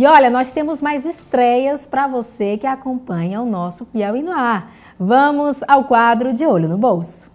E olha, nós temos mais estreias para você que acompanha o nosso Piauí no Ar. Vamos ao quadro de Olho no Bolso.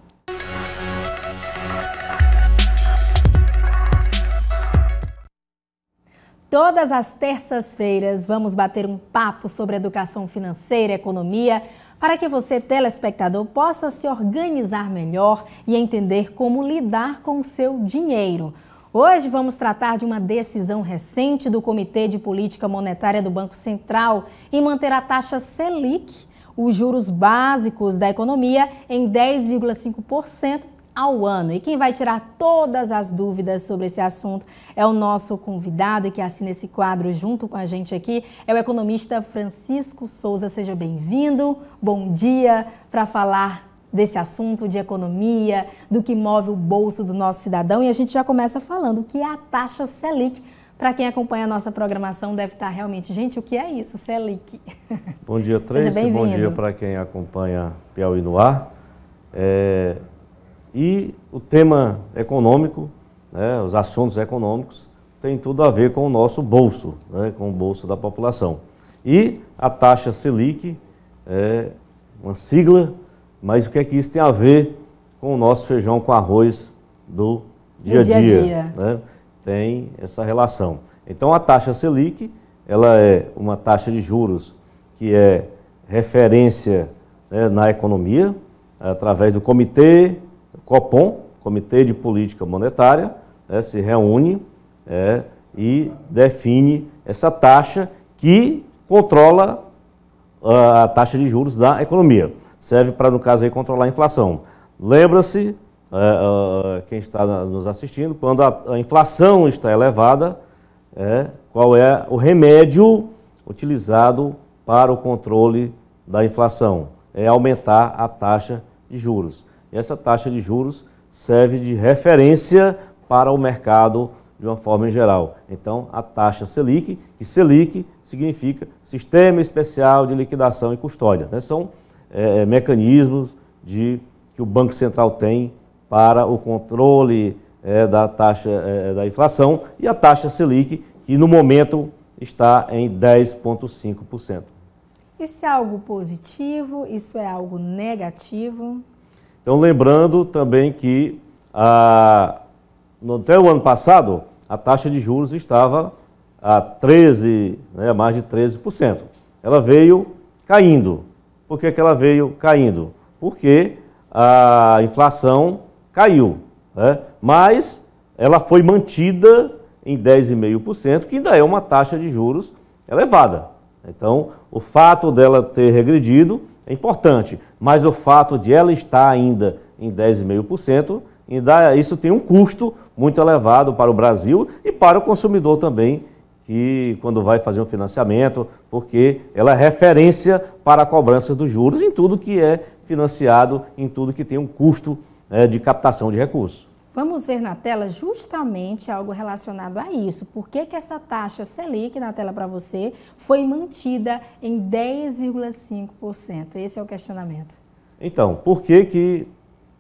Todas as terças-feiras vamos bater um papo sobre educação financeira, economia, para que você, telespectador, possa se organizar melhor e entender como lidar com o seu dinheiro. Hoje vamos tratar de uma decisão recente do Comitê de Política Monetária do Banco Central em manter a taxa Selic, os juros básicos da economia, em 10,5% ao ano. E quem vai tirar todas as dúvidas sobre esse assunto é o nosso convidado e que assina esse quadro junto com a gente aqui, é o economista Francisco Souza. Seja bem-vindo, bom dia, para falar desse assunto de economia, do que move o bolso do nosso cidadão e a gente já começa falando o que é a taxa Selic. Para quem acompanha a nossa programação deve estar tá realmente, gente, o que é isso, Selic? Bom dia, Tracy. Bom dia para quem acompanha Piauí no ar. É... E o tema econômico, né, os assuntos econômicos, tem tudo a ver com o nosso bolso, né, com o bolso da população. E a taxa Selic é uma sigla mas o que é que isso tem a ver com o nosso feijão com arroz do dia a dia? dia, -dia. Né? Tem essa relação. Então a taxa Selic, ela é uma taxa de juros que é referência né, na economia, através do comitê COPOM, Comitê de Política Monetária, né, se reúne é, e define essa taxa que controla ah, a taxa de juros da economia serve para, no caso, aí, controlar a inflação. Lembra-se, é, é, quem está nos assistindo, quando a, a inflação está elevada, é, qual é o remédio utilizado para o controle da inflação? É aumentar a taxa de juros. Essa taxa de juros serve de referência para o mercado de uma forma em geral. Então, a taxa Selic, que Selic significa Sistema Especial de Liquidação e Custódia. Né? São é, é, mecanismos de, que o Banco Central tem para o controle é, da taxa é, é da inflação e a taxa Selic, que no momento está em 10,5%. Isso é algo positivo? Isso é algo negativo? Então, lembrando também que no, até o ano passado, a taxa de juros estava a 13, né, mais de 13%. Ela veio caindo. Por que, que ela veio caindo? Porque a inflação caiu, né? mas ela foi mantida em 10,5%, que ainda é uma taxa de juros elevada. Então, o fato dela ter regredido é importante, mas o fato de ela estar ainda em 10,5%, ainda isso tem um custo muito elevado para o Brasil e para o consumidor também que quando vai fazer um financiamento, porque ela é referência para a cobrança dos juros em tudo que é financiado, em tudo que tem um custo né, de captação de recursos. Vamos ver na tela justamente algo relacionado a isso. Por que, que essa taxa Selic, na tela para você, foi mantida em 10,5%? Esse é o questionamento. Então, por que, que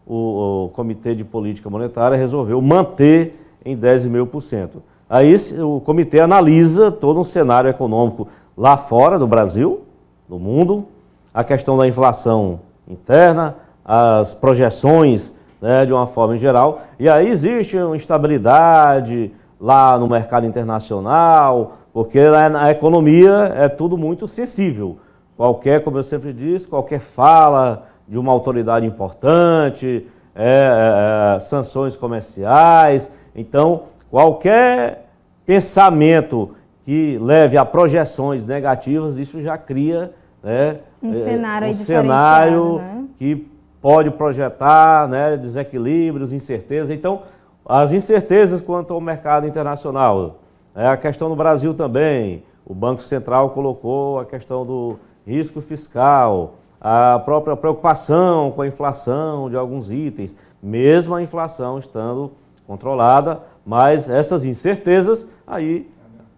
o, o Comitê de Política Monetária resolveu manter em 10,5%? Aí o comitê analisa todo um cenário econômico lá fora do Brasil, do mundo, a questão da inflação interna, as projeções né, de uma forma em geral. E aí existe uma instabilidade lá no mercado internacional, porque na economia é tudo muito sensível. Qualquer, como eu sempre disse, qualquer fala de uma autoridade importante, é, é, é sanções comerciais. Então, qualquer pensamento que leve a projeções negativas, isso já cria né, um é, cenário, um cenário né? que pode projetar né, desequilíbrios, incertezas. Então, as incertezas quanto ao mercado internacional, é, a questão do Brasil também, o Banco Central colocou a questão do risco fiscal, a própria preocupação com a inflação de alguns itens, mesmo a inflação estando controlada, mas essas incertezas, aí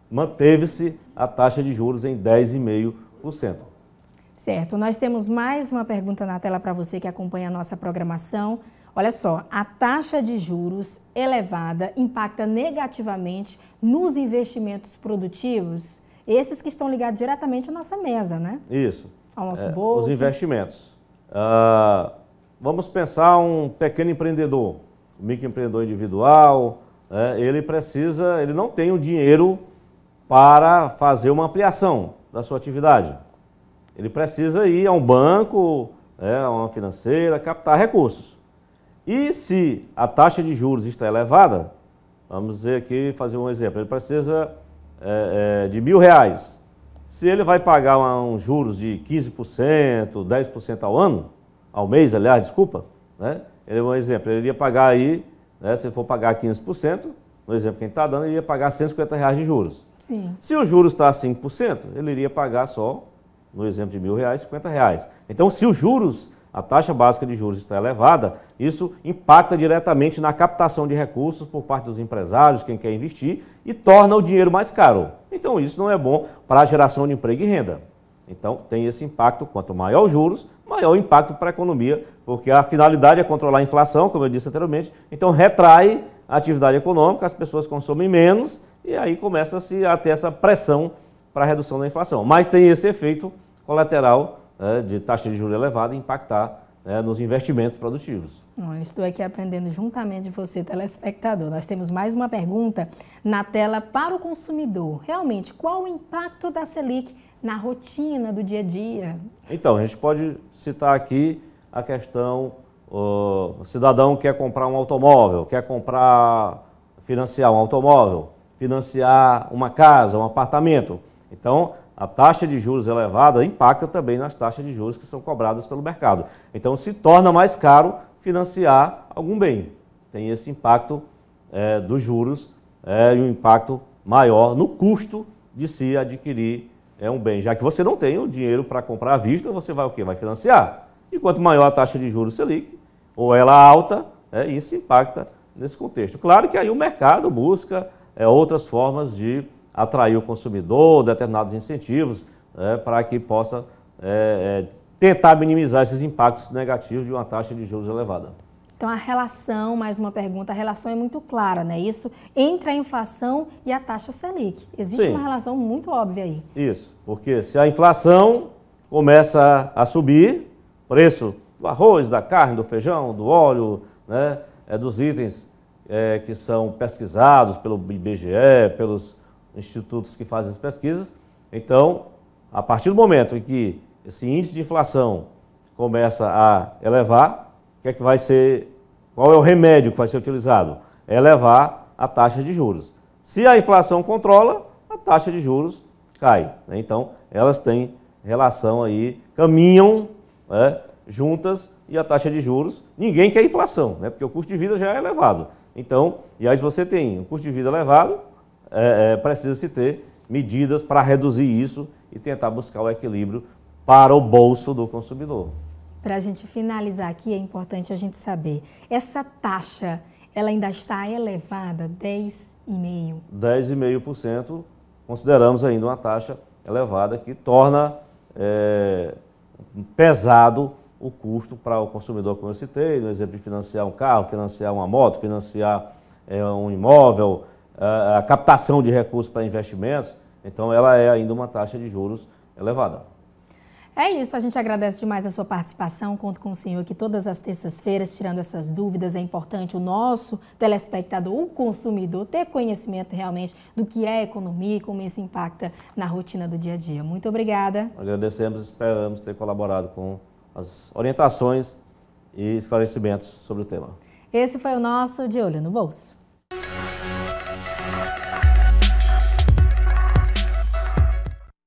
manteve-se a taxa de juros em 10,5%. Certo, nós temos mais uma pergunta na tela para você que acompanha a nossa programação. Olha só, a taxa de juros elevada impacta negativamente nos investimentos produtivos, esses que estão ligados diretamente à nossa mesa, né? Isso. Ao nosso é, bolso. Os investimentos. Uh, vamos pensar um pequeno empreendedor, um microempreendedor individual, é, ele precisa, ele não tem o dinheiro para fazer uma ampliação da sua atividade. Ele precisa ir a um banco, é, a uma financeira, captar recursos. E se a taxa de juros está elevada, vamos dizer aqui, fazer um exemplo, ele precisa é, é, de mil reais. Se ele vai pagar um juros de 15%, 10% ao ano, ao mês, aliás, desculpa, né? Ele é um exemplo, ele iria pagar aí né? Se ele for pagar 15%, no exemplo que a gente está dando, ele ia pagar 150 reais de juros. Sim. Se o juros está a 5%, ele iria pagar só, no exemplo de mil reais, 50 reais. Então, se os juros, a taxa básica de juros está elevada, isso impacta diretamente na captação de recursos por parte dos empresários, quem quer investir, e torna o dinheiro mais caro. Então, isso não é bom para a geração de emprego e renda. Então, tem esse impacto. Quanto maior os juros, maior o impacto para a economia porque a finalidade é controlar a inflação, como eu disse anteriormente, então retrai a atividade econômica, as pessoas consomem menos e aí começa-se a ter essa pressão para a redução da inflação. Mas tem esse efeito colateral né, de taxa de juros elevada impactar né, nos investimentos produtivos. estou aqui aprendendo juntamente de você, telespectador. Nós temos mais uma pergunta na tela para o consumidor. Realmente, qual o impacto da Selic na rotina do dia a dia? Então, a gente pode citar aqui a questão, o cidadão quer comprar um automóvel, quer comprar, financiar um automóvel, financiar uma casa, um apartamento. Então, a taxa de juros elevada impacta também nas taxas de juros que são cobradas pelo mercado. Então, se torna mais caro financiar algum bem. Tem esse impacto é, dos juros é, e um impacto maior no custo de se adquirir é, um bem. Já que você não tem o dinheiro para comprar à vista, você vai o quê? Vai financiar. E quanto maior a taxa de juros Selic, ou ela alta, é, isso impacta nesse contexto. Claro que aí o mercado busca é, outras formas de atrair o consumidor, determinados incentivos, é, para que possa é, é, tentar minimizar esses impactos negativos de uma taxa de juros elevada. Então a relação, mais uma pergunta, a relação é muito clara, né? Isso entre a inflação e a taxa Selic. Existe Sim. uma relação muito óbvia aí. Isso, porque se a inflação começa a subir, preço do arroz, da carne, do feijão, do óleo, né, é, dos itens é, que são pesquisados pelo IBGE, pelos institutos que fazem as pesquisas. Então, a partir do momento em que esse índice de inflação começa a elevar, o que é que vai ser, qual é o remédio que vai ser utilizado? É elevar a taxa de juros. Se a inflação controla, a taxa de juros cai. Né? Então, elas têm relação aí, caminham né, juntas e a taxa de juros. Ninguém quer inflação, né, porque o custo de vida já é elevado. Então, e aí você tem um custo de vida elevado, é, é, precisa-se ter medidas para reduzir isso e tentar buscar o equilíbrio para o bolso do consumidor. Para a gente finalizar aqui, é importante a gente saber, essa taxa, ela ainda está elevada, 10,5%? 10,5%, consideramos ainda uma taxa elevada que torna é, pesado o custo para o consumidor, como eu citei, no exemplo de financiar um carro, financiar uma moto, financiar é, um imóvel, é, a captação de recursos para investimentos. Então, ela é ainda uma taxa de juros elevada. É isso, a gente agradece demais a sua participação. Conto com o senhor que todas as terças-feiras, tirando essas dúvidas, é importante o nosso telespectador, o consumidor, ter conhecimento realmente do que é economia e como isso impacta na rotina do dia a dia. Muito obrigada. Agradecemos e esperamos ter colaborado com as orientações e esclarecimentos sobre o tema. Esse foi o nosso De Olho no Bolso.